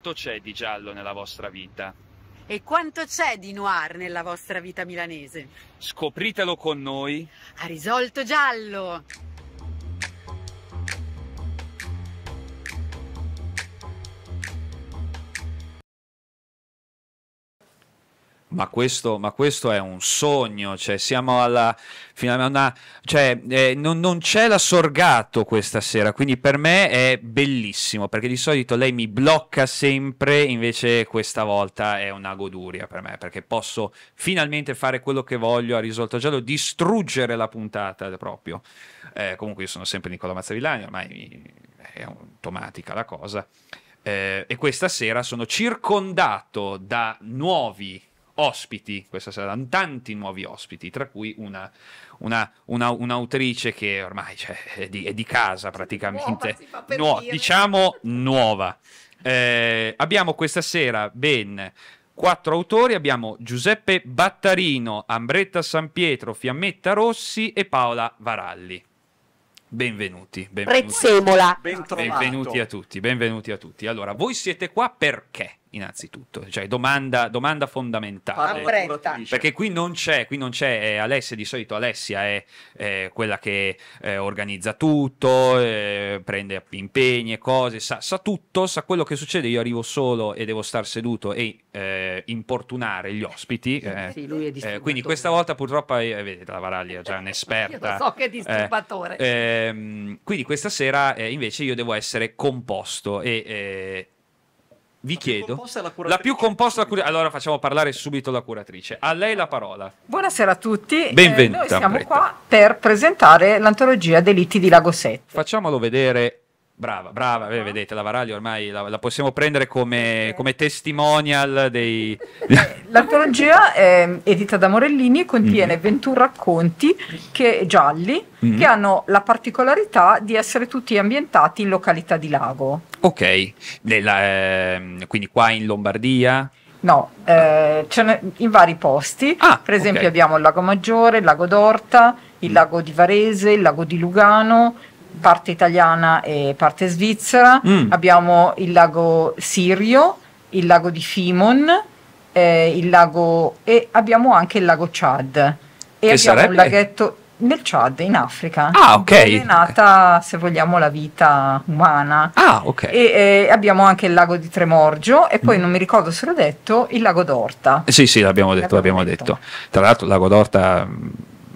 Quanto c'è di giallo nella vostra vita? E quanto c'è di noir nella vostra vita milanese? Scopritelo con noi. Ha risolto giallo! Ma questo, ma questo, è un sogno, cioè siamo alla una, cioè, eh, non, non, c'è la Sorgato questa sera, quindi per me è bellissimo, perché di solito lei mi blocca sempre, invece questa volta è una goduria per me, perché posso finalmente fare quello che voglio a risolto giallo, distruggere la puntata proprio. Eh, comunque io sono sempre Nicola Mazzavillani, ormai è automatica la cosa. Eh, e questa sera sono circondato da nuovi ospiti questa sera, tanti nuovi ospiti, tra cui una, una, una un'autrice che ormai cioè, è, di, è, di, casa praticamente, nuova, Nuo- diciamo nuova. Eh, abbiamo questa sera ben quattro autori, abbiamo Giuseppe Battarino, Ambretta San Pietro, Fiammetta Rossi e Paola Varalli. Benvenuti, benvenuti. Prezzemola. Benvenuti a tutti, benvenuti a tutti. Allora, voi siete qua perché? innanzitutto, cioè domanda, domanda fondamentale. Perché qui non c'è, qui non c'è eh, Alessia, di solito Alessia è, è quella che eh, organizza tutto, eh, prende impegni e cose, sa, sa, tutto, sa quello che succede, io arrivo solo e devo star seduto e eh, importunare gli ospiti. Sì, eh. sì, eh, quindi questa volta purtroppo, vedete, la Varaglia è già un'esperta. lo so che è disturbatore. Ehm, quindi questa sera invece io devo essere composto e vi la chiedo, più la più composta la curatrice. Allora facciamo parlare subito la curatrice. A lei la parola. Buonasera a tutti. Benvenuti. Eh, noi siamo Pretta. qua per presentare l'antologia Delitti di Lagosette. Facciamolo vedere Brava, brava, Beh, ah. vedete, la Varaglia ormai la, la possiamo prendere come, come testimonial dei... Eh, L'antologia è mm, edita da Morellini e contiene mm-hmm. 21 racconti che, gialli mm-hmm. che hanno la particolarità di essere tutti ambientati in località di Lago. Ok, Nella, eh, quindi qua in Lombardia? No, eh, ce in vari posti, ah, per esempio okay. abbiamo il Lago Maggiore, il Lago d'Orta, il mm. Lago di Varese, il Lago di Lugano, parte italiana e parte svizzera, mm. abbiamo il lago Sirio, il lago di Fimon, eh, il lago e abbiamo anche il lago Chad. E che abbiamo sarebbe? un laghetto nel Chad, in Africa. Ah, ok. È nata, se vogliamo, la vita umana. Ah, ok. E eh, abbiamo anche il lago di Tremorgio e poi, mm. non mi ricordo se l'ho detto, il lago d'Orta. sì, sì, l'abbiamo detto, l'abbiamo, l'abbiamo detto. detto. Tra l'altro, il lago d'Orta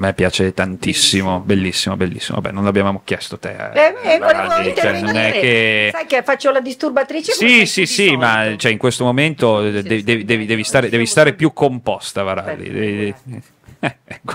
me piace tantissimo, bellissimo, bellissimo. Vabbè, non l'abbiamo chiesto te. Eh, eh, Baraldi, eh, cioè, non è che... Sai che faccio la disturbatrice? Sì, sì, sì, ma cioè, in questo momento sì, devi, devi, devi, devi, stare, devi diciamo stare più composta, Varalli. Eh, eh ecco.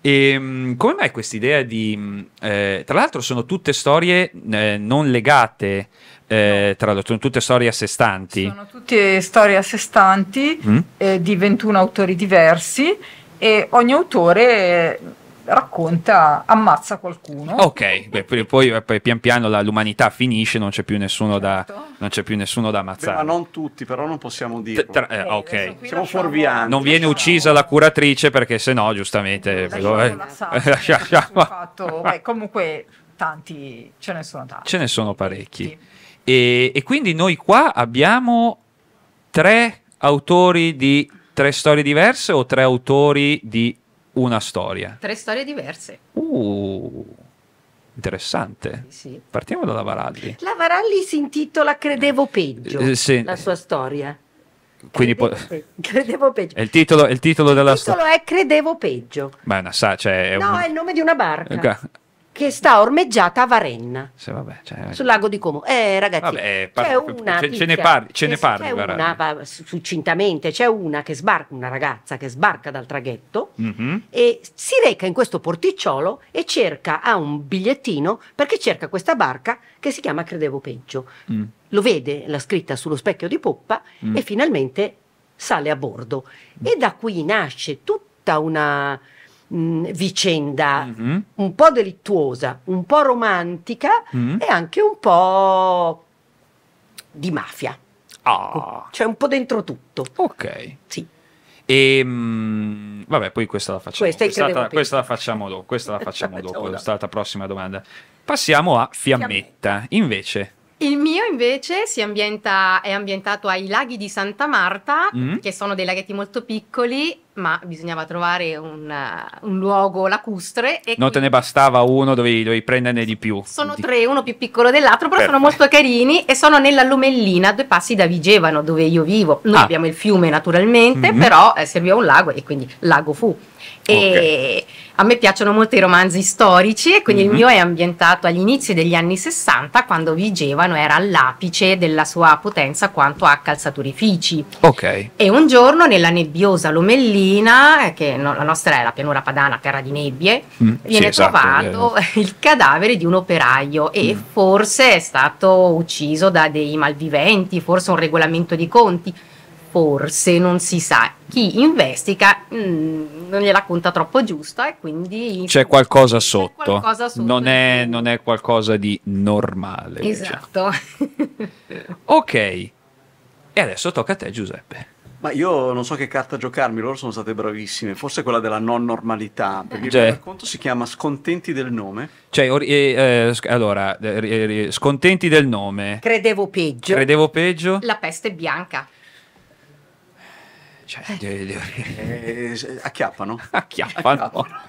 E, ehm, come mai questa idea di... Eh, tra l'altro sono tutte storie eh, non legate, eh, tra l'altro sono tutte storie a sé stanti. Sono tutte storie a sé stanti mm? Eh, di 21 autori diversi e ogni autore eh, racconta, ammazza qualcuno. Ok, beh, poi, poi, pian piano la, l'umanità finisce, non c'è più nessuno, certo. da, non c'è più nessuno da ammazzare. Beh, ma non tutti, però non possiamo dire. Tra- eh, eh ok, siamo fuorvianti. Non viene uccisa la curatrice perché se no, giustamente... Lasciamo, eh, lasciamo. Fatto, beh, comunque tanti, ce ne sono tanti. Ce ne sono parecchi. E, e quindi noi qua abbiamo tre autori di Tre storie diverse o tre autori di una storia? Tre storie diverse. Uh, interessante. Sì. Partiamo dalla Varalli. La Varalli si intitola Credevo eh, peggio, eh, sì. la sua storia. Quindi credevo, po- credevo peggio. È il titolo, è il titolo il della storia. Il titolo sto- è Credevo peggio. Ma è una sa, cioè, è No, un... è il nome di una barca che sta ormeggiata a Varenna, sì, vabbè, cioè, eh, sul lago di Como. Eh, ragazzi, vabbè, eh, par- cioè, ce, ne parli, ce ne parli c'è una, va, succintamente, c'è una che sbarca, una ragazza che sbarca dal traghetto mm-hmm. e si reca in questo porticciolo e cerca, ha un bigliettino perché cerca questa barca che si chiama Credevo Peggio. Mm. Lo vede la scritta sullo specchio di poppa mm. e finalmente sale a bordo. Mm. E da qui nasce tutta una mh, mm, vicenda mm-hmm. un po' delittuosa, un po' romantica mm-hmm. e anche un po' di mafia. Ah. Cioè un po' dentro tutto. Ok. Sì. E ehm, mh, vabbè, poi questa la facciamo, questa, questa, questa la facciamo dopo. Questa la facciamo dopo. È stata la prossima domanda. Passiamo a Fiammetta. Invece, il mio invece ambienta, è ambientato ai laghi di Santa Marta, mm. che sono dei laghetti molto piccoli ma bisognava trovare un, un luogo lacustre. E non te ne bastava uno, dovevi, dovevi prenderne di più. Sono di... tre, uno più piccolo dell'altro, però Perfetto. sono molto carini e sono nella Lomellina, due passi da Vigevano, dove io vivo. Noi ah. abbiamo il fiume naturalmente, mm-hmm. però eh, serviva un lago e quindi lago fu. Okay. a me piacciono molto i romanzi storici e quindi mm-hmm. il mhm. mio è ambientato agli inizi degli anni 60 quando Vigevano era all'apice della sua potenza quanto a calzaturifici. Ok. E un giorno nella nebbiosa Lomellina mattina, eh, che no, la nostra è la pianura padana, terra di nebbie, mm, viene sì, esatto, eh. trovato esatto. il cadavere di un operaio e mm. forse è stato ucciso da dei malviventi, forse un regolamento di conti, forse non si sa. Chi investiga mm, non gliela conta troppo giusta e quindi... C'è qualcosa sotto. C'è qualcosa sotto non, è, non, è, qualcosa di normale. Diciamo. Esatto. Diciamo. ok. E adesso tocca a te Giuseppe. Ma io non so che carta giocarmi, loro sono state bravissime, forse quella della non normalità, perché cioè, il racconto si chiama Scontenti del nome. Cioè, or- eh, eh, sc- allora, eh, Scontenti del nome. Credevo peggio. Credevo peggio. La peste bianca. Cioè, eh, eh, acchiappano. Acchiappano. acchiappano.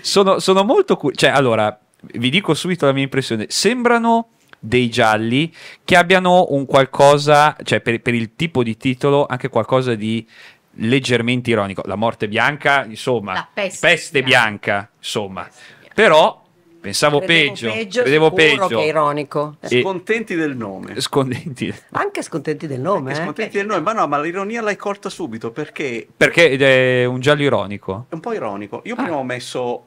sono, sono molto... Cu- cioè, allora, vi dico subito la mia impressione, sembrano dei gialli che abbiano un qualcosa, cioè per, per il tipo di titolo, anche qualcosa di leggermente ironico. La morte bianca, insomma, la peste, peste bianca. bianca. insomma. Peste bianca. Però pensavo credevo peggio, peggio, credevo peggio. Che ironico. Scontenti del nome. Scontenti. Anche scontenti del nome, eh? Scontenti del nome, ma no, ma l'ironia l'hai colta subito perché Perché è un giallo ironico. È un po' ironico. Io ah. prima ho messo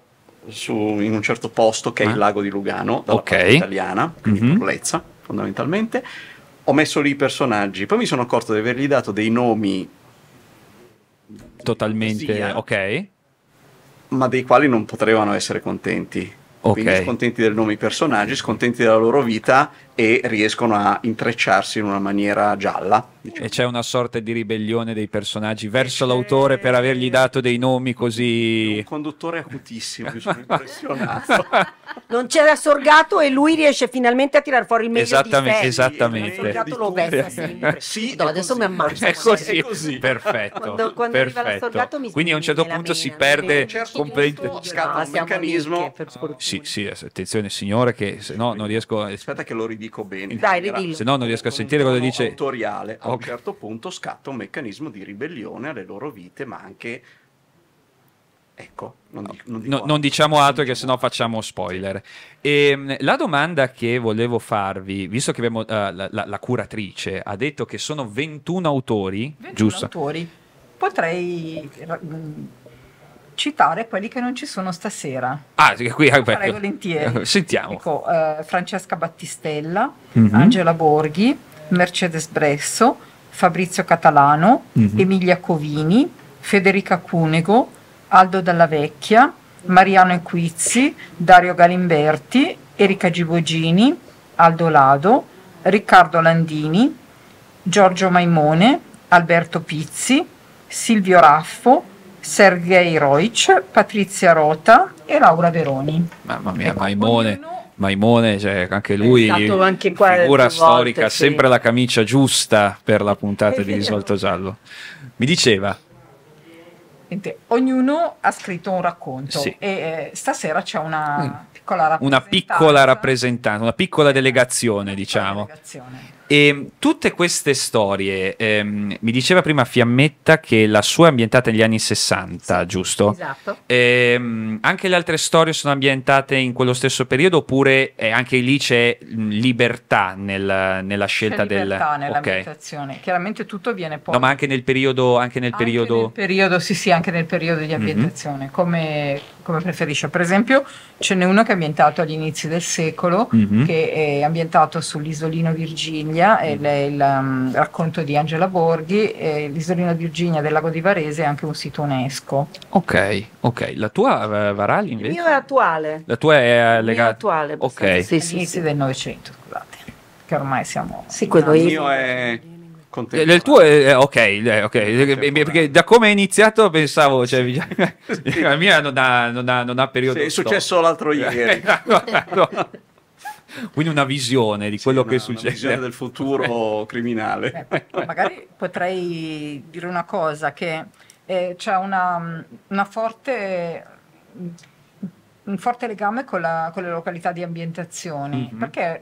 su, in un certo posto che è il eh. lago di Lugano, dalla okay. parte italiana, quindi mm-hmm. Polezza fondamentalmente. Ho messo lì i personaggi, poi mi sono accorto di avergli dato dei nomi totalmente poesia, ok, ma dei quali non potevano essere contenti. Okay. Quindi scontenti del nome i personaggi, scontenti della loro vita e riescono a intrecciarsi in una maniera gialla. Diciamo. E c'è una sorta di ribellione dei personaggi verso l'autore per avergli dato dei nomi così... È un conduttore acutissimo, sono impressionato. Non c'era Sorgato e lui riesce finalmente a tirar fuori il meglio esattamente, Esattamente. Sorgato lo vessa sempre. Sì, no, adesso mi ammazzo. È così, è così. perfetto. Quando, quando perfetto. Sorgato, Quindi a un certo punto mena, si perde certo completamente... Scatta no, un meccanismo... Sì, sì, attenzione signore che se no non riesco... Aspetta che lo ridurre dico bene. Dai, ridillo. Se no non riesco a sentire cosa dice. Autoriale. Okay. A un certo punto scatta un meccanismo di ribellione alle loro vite, ma anche... Ecco, non, dico, non, dico no, non diciamo altro che sennò facciamo spoiler. E, ehm, la domanda che volevo farvi, visto che abbiamo, uh, la, la, la, curatrice ha detto che sono 21 autori, 21 giusto? autori. Potrei eh, citare quelli che non ci sono stasera. Ah, qui ah, Farei volentieri. Sentiamo. Dico, ecco, eh, Francesca Battistella, mm-hmm. Angela Borghi, Mercedes Bresso, Fabrizio Catalano, mm-hmm. Emilia Covini, Federica Cunego, Aldo Dalla Vecchia, Mariano Equizzi, Dario Galimberti, Erika Gibogini, Aldo Lado, Riccardo Landini, Giorgio Maimone, Alberto Pizzi, Silvio Raffo, Sergei Roic, Patrizia Rota e Laura Veroni. Mamma mia, ecco, Maimone. Maimone, cioè anche lui, anche figura volte, storica, sì. sempre la camicia giusta per la puntata di Risolto Giallo. Mi diceva. Niente, ognuno ha scritto un racconto sì. e eh, stasera c'è una, mm. piccola una piccola rappresentante, una piccola delegazione, una piccola diciamo. Delegazione. E ehm, tutte queste storie, ehm, mi diceva prima Fiammetta che la sua è ambientata negli anni 60, sì, giusto? Esatto. Ehm, anche le altre storie sono ambientate in quello stesso periodo oppure eh, anche lì c'è libertà nel, nella scelta c'è libertà del... nell'ambientazione, okay. chiaramente tutto viene poi... No, ma anche nel periodo... Anche nel, anche periodo... nel periodo... Sì, sì, anche nel periodo di mhm. ambientazione, mm-hmm. come come preferisce. Per esempio, ce n'è uno che è ambientato agli inizi del secolo, mm-hmm. che è ambientato sull'isolino Virginia, è il, mm. il um, racconto di Angela Borghi. l'isolino Virginia del lago di Varese è anche un sito UNESCO. Ok, ok. La tua, eh, Varali, invece? Il mio è attuale. La tua è legata? Eh, il attuale, ok. Sì, sì, all'inizio sì, del Novecento, scusate, che ormai siamo... Sì, quello io... il mio è contento. Eh, Il tuo è, ok, è, eh, eh, perché da come è iniziato pensavo, cioè, sì. la mia non ha, non ha, non ha periodo. Sì, è successo stop. l'altro ieri. Esatto, esatto. Quindi una visione di quello sì, che una, succede. Una visione del futuro criminale. Eh, magari potrei dire una cosa, che eh, c'è una, una forte un forte legame con, la, con, le località di ambientazione, mm-hmm. perché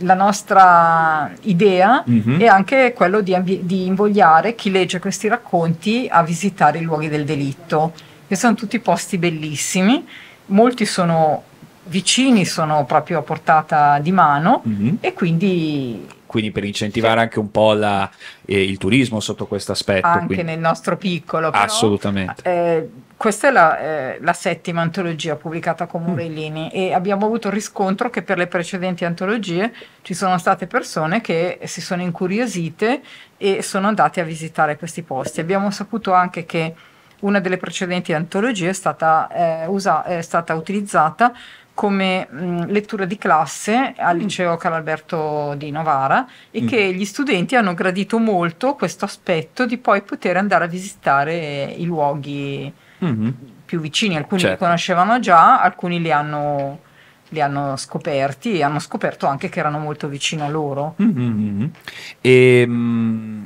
la nostra idea mm-hmm. e anche quello di, ambi- di invogliare chi legge questi racconti a visitare i luoghi del delitto, che sono tutti posti bellissimi, molti sono vicini, sono proprio a portata di mano mm-hmm. e quindi quindi per incentivare anche un po' la, eh, il turismo sotto questo aspetto. Anche quindi. nel nostro piccolo. Però, Assolutamente. Eh, questa è la, eh, la, settima antologia pubblicata con Morellini mm. e abbiamo avuto il riscontro che per le precedenti antologie ci sono state persone che si sono incuriosite e sono andate a visitare questi posti. Abbiamo saputo anche che una delle precedenti antologie è stata, eh, usa, è stata utilizzata come mh, mm, lettura di classe al mm. liceo Calalberto di Novara e mm. che gli studenti hanno gradito molto questo aspetto di poi poter andare a visitare i luoghi mm-hmm. più vicini, alcuni certo. li conoscevano già, alcuni li hanno, li hanno, scoperti e hanno scoperto anche che erano molto vicini a loro. Mm-hmm. mm-hmm. E, mh, mm,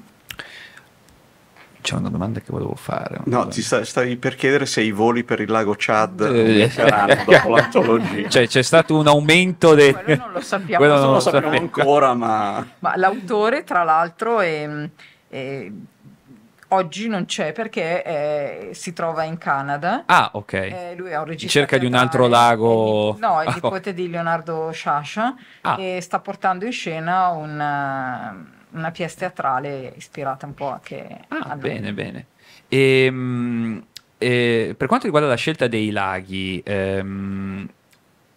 c'è una domanda che volevo fare. No, ti sta, stavi per chiedere se i voli per il lago Chad saranno eh. dopo l'antologia. Cioè, c'è stato un aumento del... Quello non lo sappiamo, Quello non lo sappiamo ancora, ma... ma... l'autore, tra l'altro, è Oggi non c'è perché eh, si trova in Canada. Ah, ok. Eh, lui ha un regista. Cerca di un altro lago. È, no, è il ah, nipote oh. di Leonardo Sciascia ah. e sta portando in scena una, eh, una pièce teatrale ispirata un po' anche ah, a lui. Bene, bene. E, ehm, e, eh, per quanto riguarda la scelta dei laghi, ehm,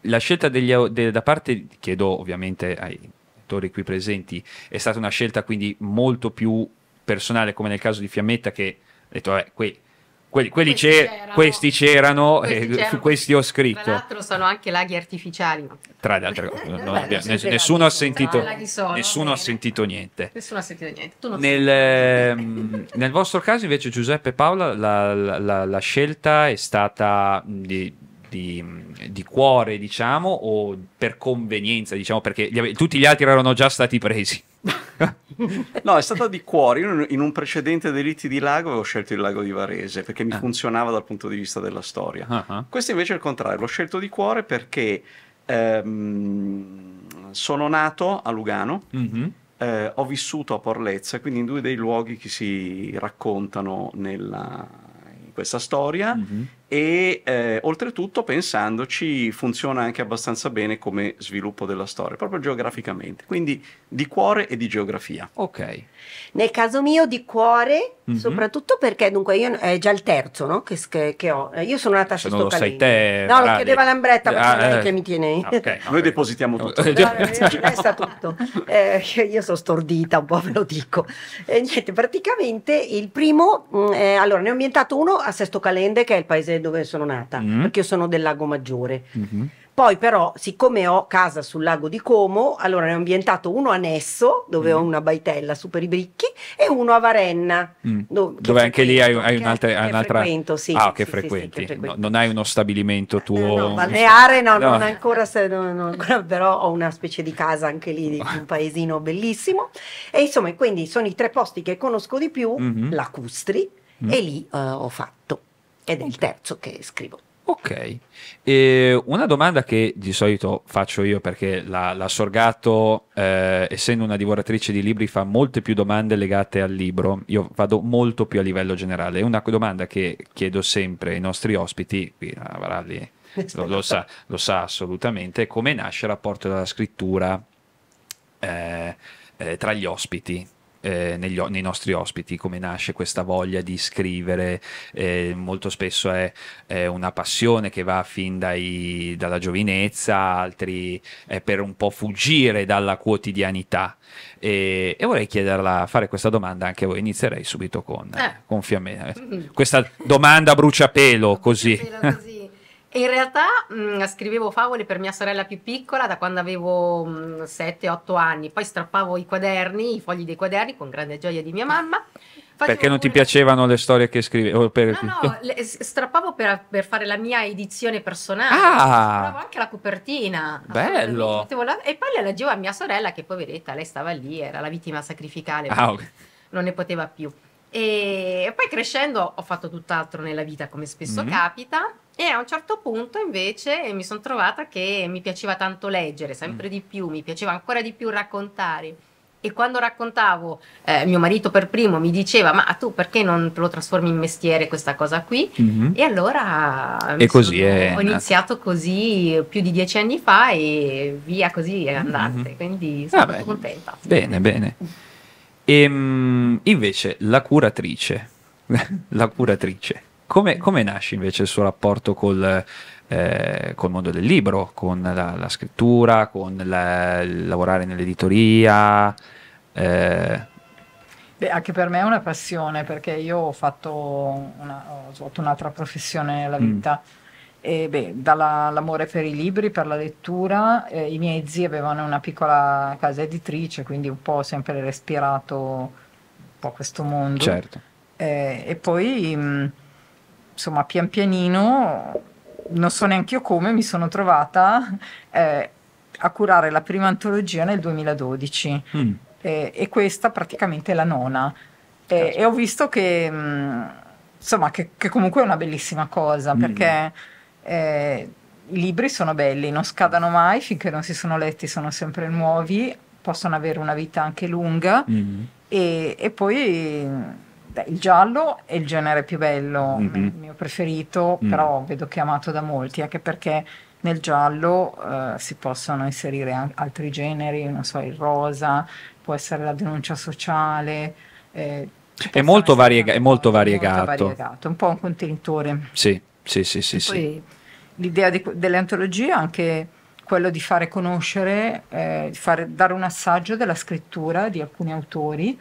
la scelta degli, de, da parte, chiedo ovviamente ai attori qui presenti, è stata una scelta quindi molto più personale come nel caso di Fiammetta che ha detto, vabbè, qui quelli, quelli questi, c'erano, questi, c'erano, eh, questi c'erano, su questi ho scritto. Tra l'altro sono anche laghi artificiali. Ma... Tra le altre cose, no, Beh, ness- nessuno, ha sentito, sono, nessuno ha sentito, niente. Nessuno ha sentito niente. Nel, ehm, nel, vostro caso invece Giuseppe e Paola la, la, la, la scelta è stata di, di, di, cuore diciamo o per convenienza diciamo perché gli tutti gli altri erano già stati presi. no, è stata di cuore. Io in un precedente Delitti di Lago avevo scelto il lago di Varese perché mi ah. funzionava dal punto di vista della storia. Uh-huh. Questo invece è il contrario, l'ho scelto di cuore perché ehm, sono nato a Lugano. Uh-huh. Eh, ho vissuto a Porlezza, quindi in due dei luoghi che si raccontano nella, in questa storia. Uh-huh e eh, oltretutto pensandoci funziona anche abbastanza bene come sviluppo della storia, proprio geograficamente, quindi di cuore e di geografia. Ok. Nel caso mio di cuore, mm-hmm. soprattutto perché dunque io è già il terzo no? che, che, che, ho, eh, io sono nata su Stoccalini. Lo sai te, no, lo chiedeva l'ambretta ah, eh, che mi tiene. Okay, no, Noi depositiamo tutto. no, eh, resta tutto. Eh, io sono stordita un po', ve lo dico. niente, praticamente il primo, mm, allora ne ho ambientato uno a Sesto Calende che è il paese dove, sono nata, mm. perché io sono del Lago Maggiore. Mm -hmm. Poi però, siccome ho casa sul lago di Como, allora ne ho ambientato uno a Nesso, dove mm. ho una baitella super i bricchi, e uno a Varenna. Mm. Dove, dove anche lì hai, hai un'altra... Un frequento, sì. Ah, che sì, frequenti. Sì, sì, che no, non hai uno stabilimento tuo... Eh, no, balneare no, no. non ancora, se, no, non ancora, però ho una specie di casa anche lì, di un paesino bellissimo. E insomma, quindi sono i tre posti che conosco di più, mm-hmm. mm -hmm. la Custri, e lì uh, ho fatto ed è il terzo che scrivo. Ok, e una domanda che di solito faccio io perché la, la Sorgato, eh, essendo una divoratrice di libri, fa molte più domande legate al libro, io vado molto più a livello generale. È una domanda che chiedo sempre ai nostri ospiti, qui a Varalli lo, lo, sa, lo sa assolutamente, come nasce il rapporto della scrittura eh, eh, tra gli ospiti eh, negli, nei nostri ospiti, come nasce questa voglia di scrivere, eh, molto spesso è, è, una passione che va fin dai, dalla giovinezza, altri è per un po' fuggire dalla quotidianità. E, e vorrei chiederla, fare questa domanda anche a voi, inizierei subito con, eh. con Fiammetta. Mm. Questa domanda bruciapelo, così. Bruciapelo così. In realtà mh, mm, scrivevo favole per mia sorella più piccola da quando avevo 7-8 mm, anni, poi strappavo i quaderni, i fogli dei quaderni con grande gioia di mia mamma. Facevo perché non ti piacevano le storie che scrivevo? Per... No, no, le, strappavo per, per, fare la mia edizione personale. Ah! Strappavo anche la copertina. Bello! La... E poi le leggevo a mia sorella che poveretta, lei stava lì, era la vittima sacrificale, ah, okay. non ne poteva più. E poi crescendo ho fatto tutt'altro nella vita, come spesso mm -hmm. capita, e a un certo punto invece mi sono trovata che mi piaceva tanto leggere, sempre mm. di più, mi piaceva ancora di più raccontare. E quando raccontavo, eh, mio marito per primo mi diceva: Ma tu perché non te lo trasformi in mestiere questa cosa qui? Mm-hmm. E allora e così sono, è ho eh. iniziato così più di dieci anni fa e via così è mm-hmm. andata. Mm-hmm. Quindi ah, sono ah contenta. Bene, bene. E, ehm, invece la curatrice, la curatrice come, come nasce invece il suo rapporto col, eh, col mondo del libro, con la, la scrittura, con la, il lavorare nell'editoria? Eh. Beh, anche per me è una passione perché io ho, fatto una, ho svolto un'altra professione nella mm. vita. Mm. E beh, dall'amore per i libri, per la lettura, eh, i miei zii avevano una piccola casa editrice, quindi un po' sempre respirato un po' questo mondo. Certo. Eh, e poi mh, mm, insomma, pian pianino, non so neanche io come, mi sono trovata eh, a curare la prima antologia nel 2012 mm. eh, e questa praticamente è la nona. Eh, e ho visto che, mh, mm, insomma, che, che, comunque è una bellissima cosa mm. perché eh, i libri sono belli, non scadano mai, finché non si sono letti sono sempre nuovi, possono avere una vita anche lunga mm. e, e poi beh, il giallo è il genere più bello, mm-hmm. il mio preferito, mm. però vedo che è amato da molti, anche perché nel giallo eh, si possono inserire an- altri generi, non so, il rosa, può essere la denuncia sociale. Eh, è, molto variega- è, molto variegato. Molto variegato, un po' un contenitore. Sì, sì, sì, sì. sì. l'idea di, delle antologie è anche quello di fare conoscere, eh, fare, dare un assaggio della scrittura di alcuni autori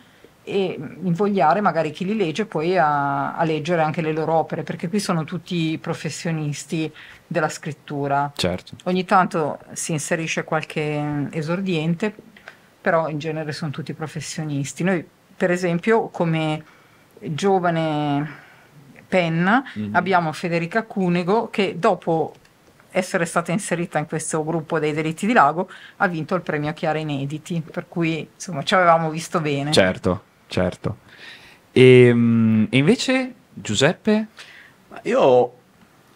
e invogliare magari chi li legge poi a, a, leggere anche le loro opere, perché qui sono tutti professionisti della scrittura. Certo. Ogni tanto si inserisce qualche esordiente, però in genere sono tutti professionisti. Noi, per esempio, come giovane penna mm-hmm. abbiamo Federica Cunego che dopo essere stata inserita in questo gruppo dei delitti di lago, ha vinto il premio Chiara Inediti, per cui insomma ci avevamo visto bene. Certo certo. E, ehm, e invece, Giuseppe? Io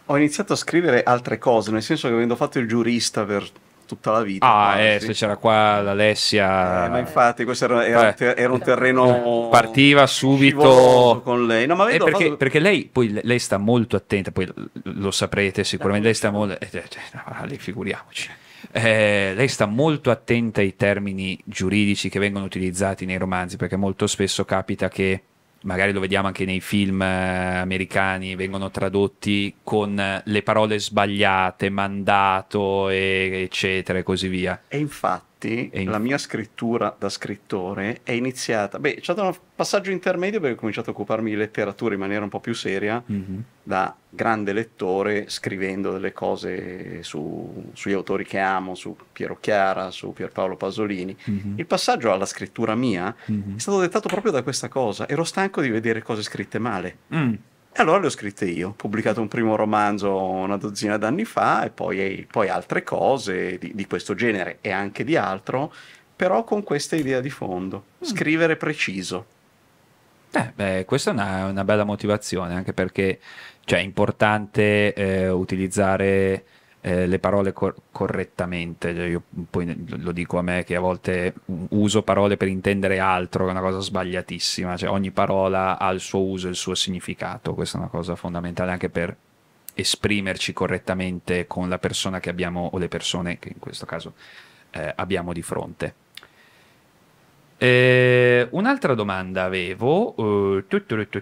ho iniziato a scrivere altre cose, nel senso che avendo fatto il giurista per tutta la vita. Ah, eh, se c'era qua l'Alessia. Eh, ma infatti, questo era, era, eh. un, ter- era un terreno. Partiva subito con lei. No, eh, perché, fatto... perché, lei poi lei sta molto attenta, poi lo saprete sicuramente. Lei sta molto. Eh, cioè, figuriamoci. Eh, lei sta molto attenta ai termini giuridici che vengono utilizzati nei romanzi, perché molto spesso capita che magari lo vediamo anche nei film eh, americani, vengono tradotti con eh, le parole sbagliate, mandato, e, eccetera e così via. E infatti infatti e la mia scrittura da scrittore è iniziata, beh, c'è stato un passaggio intermedio perché ho cominciato a occuparmi di letteratura in maniera un po' più seria, mm-hmm. da grande lettore, scrivendo delle cose su, sugli autori che amo, su Piero Chiara, su Pierpaolo Pasolini. Mm-hmm. Il passaggio alla scrittura mia mm-hmm. è stato dettato proprio da questa cosa, ero stanco di vedere cose scritte male. Mm e allora le ho scritte io, ho pubblicato un primo romanzo una dozzina d'anni fa e poi, poi altre cose di, di, questo genere e anche di altro, però con questa idea di fondo, mm. scrivere preciso. Eh, beh, questa è una, una, bella motivazione, anche perché cioè, è importante eh, utilizzare eh, le parole cor- correttamente. Cioè, io poi lo dico a me che a volte uso parole per intendere altro, è una cosa sbagliatissima. Cioè, ogni parola ha il suo uso e il suo significato. Questa è una cosa fondamentale anche per esprimerci correttamente con la persona che abbiamo o le persone che in questo caso eh, abbiamo di fronte. Eh, un'altra domanda avevo. Uh, tu, tu, tu,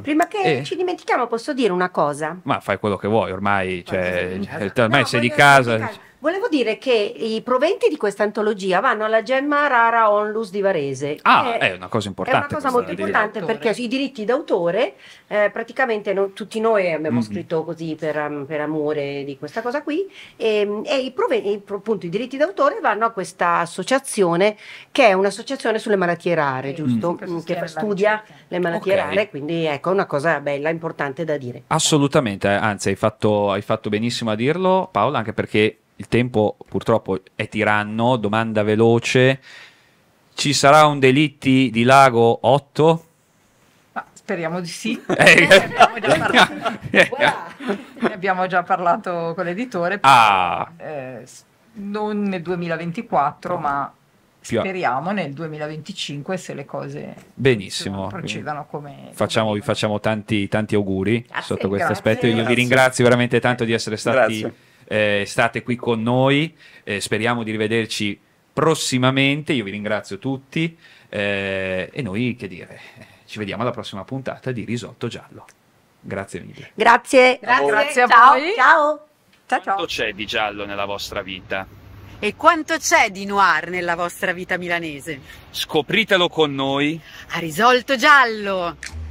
Prima che eh. ci dimentichiamo, posso dire una cosa? Ma fai quello che vuoi, ormai, cioè, cioè ormai no, sei di casa. Di casa. Volevo dire che i proventi di questa antologia vanno alla Gemma Rara Onlus di Varese. Ah, è, una cosa importante. È una cosa molto importante perché i diritti d'autore, eh, praticamente no, tutti noi abbiamo mm -hmm. scritto così per, mm, per, amore di questa cosa qui, e, ehm, e i, proventi, appunto, i diritti d'autore vanno a questa associazione che è un'associazione sulle malattie rare, sì, giusto? Mm, che, che studia le malattie okay. rare, quindi ecco una cosa bella, importante da dire. Assolutamente, anzi hai fatto, hai fatto benissimo a dirlo Paola, anche perché il tempo purtroppo è tiranno, domanda veloce, ci sarà un delitti di Lago 8? Ma speriamo di sì, ne, abbiamo eh, parlato, eh. eh, eh ne, abbiamo già parlato con l'editore, ah. eh, non nel 2024 ma speriamo nel 2025 se le cose Benissimo. procedano come facciamo, vi facciamo tanti, tanti auguri grazie, sotto questo aspetto io grazie. vi ringrazio veramente tanto di essere stati grazie eh, state qui con noi, eh, speriamo di rivederci prossimamente, io vi ringrazio tutti eh, e noi che dire, ci vediamo alla prossima puntata di Risotto Giallo. Grazie mille. Grazie, grazie, grazie a ciao, voi. Ciao. ciao. ciao. Quanto c'è di giallo nella vostra vita? E quanto c'è di noir nella vostra vita milanese? Scopritelo con noi a Risolto Giallo!